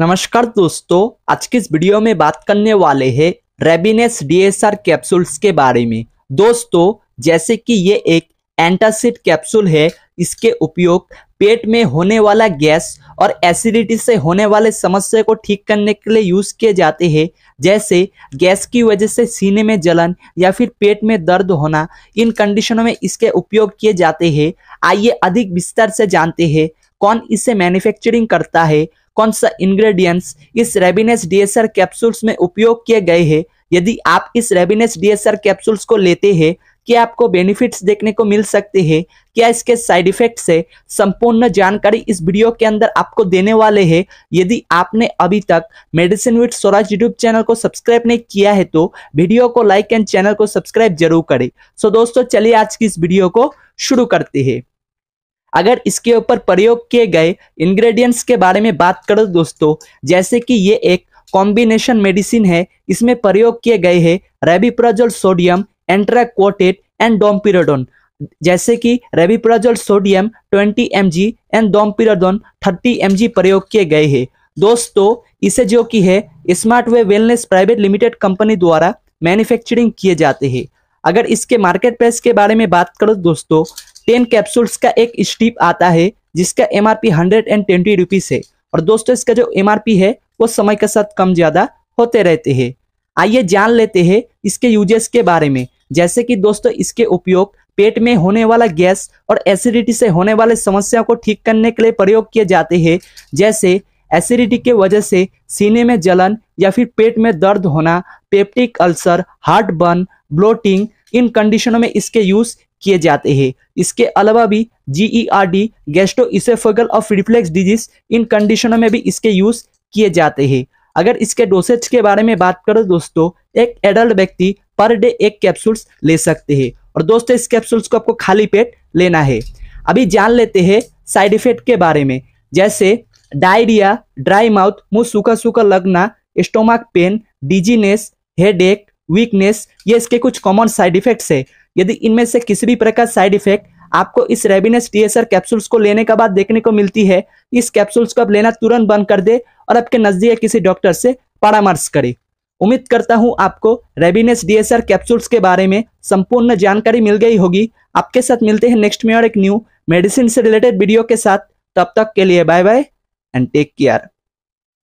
नमस्कार दोस्तों आज के इस वीडियो में बात करने वाले हैं रेबिनेस डीएसआर कैप्सूल्स के बारे में दोस्तों जैसे कि ये एक एंटासिड कैप्सूल है इसके उपयोग पेट में होने वाला गैस और एसिडिटी से होने वाले समस्या को ठीक करने के लिए यूज किए जाते हैं जैसे गैस की वजह से सीने में जलन या फिर पेट में दर्द होना इन कंडीशनों में इसके उपयोग किए जाते हैं आइए अधिक विस्तार से जानते हैं कौन इसे मैन्युफैक्चरिंग करता है कौन सा इंग्रेडिएंट्स इस रेबिनेस डीएसआर कैप्सूल्स में उपयोग किए गए हैं यदि आप इस रेबिनेस डीएसआर कैप्सूल्स को लेते हैं क्या आपको बेनिफिट्स देखने को मिल सकते हैं क्या इसके साइड इफेक्ट्स है संपूर्ण जानकारी इस वीडियो के अंदर आपको देने वाले हैं यदि आपने अभी तक medicine with Swaraj YouTube channel को सब्सक्राइब नहीं किया है तो वीडियो को लाइक एंड चैनल को सब्सक्राइब जरूर करें सो दोस्तों चलिए आज की इस वीडियो को शुरू करते हैं अगर इसके ऊपर प्रयोग किए गए इंग्रेडिएंट्स के बारे में बात करो दोस्तों जैसे कि ये एक कॉम्बिनेशन मेडिसिन है इसमें प्रयोग किए गए हैं रेबिप्राजोल सोडियम एंट्राक्वोटेट एंड डोमपिरोडोन जैसे कि rabeprazole sodium 20 m and domperidone 30 m प्रयोग किए गए हैं दोस्तों इसे जो कि है smart way wellness private limited company द्वारा मैन्युफैक्चरिंग किए जाते हैं अगर इसके मार्केट प्राइस के बारे में बात करो दोस्तों टेन कैप्सूल्स का एक स्टीप आता है जिसका एम आर है और दोस्तों इसका जो एम है वो समय के साथ कम ज्यादा होते रहते हैं आइए जान लेते हैं इसके यूजेस के बारे में जैसे कि दोस्तों इसके उपयोग पेट में होने वाला गैस और एसिडिटी से होने वाले समस्याओं को ठीक करने के लिए प्रयोग किए जाते हैं जैसे एसिडिटी के वजह से सीने में जलन या फिर पेट में दर्द होना peptic ulcer heart burn bloating इन कंडीशनों में इसके यूज किए जाते हैं इसके अलावा भी GERD gastroesophageal of reflux disease इन कंडीशनों में भी इसके यूज किए जाते हैं अगर इसके डोसेज के बारे में बात करो दोस्तों एक एडल्ट व्यक्ति पर डे एक कैप्सूल्स ले सकते हैं और दोस्तों इस कैप्सूल्स को आपको खाली पेट लेना है अभी जान लेते हैं साइड इफेक्ट के बारे में जैसे डायरिया ड्राई माउथ मुंह सूखा सूखा लगना stomach pain dizziness headache weakness ये इसके कुछ कॉमन साइड इफेक्ट्स है यदि इनमें से किसी भी प्रकार साइड इफेक्ट आपको इस रेबिनेस टीएसआर कैप्सूल्स को लेने के बाद देखने को मिलती है इस कैप्सूल्स को आप लेना तुरंत बंद कर दे और आपके नजदीक किसी डॉक्टर से परामर्श करे उम्मीद करता हूं आपको रेबिनेस डीएसआर कैप्सूल्स के बारे में संपूर्ण जानकारी मिल गई होगी आपके साथ मिलते हैं नेक्स्ट में और एक न्यू मेडिसिन से रिलेटेड वीडियो के साथ तब तक के लिए bye bye and take care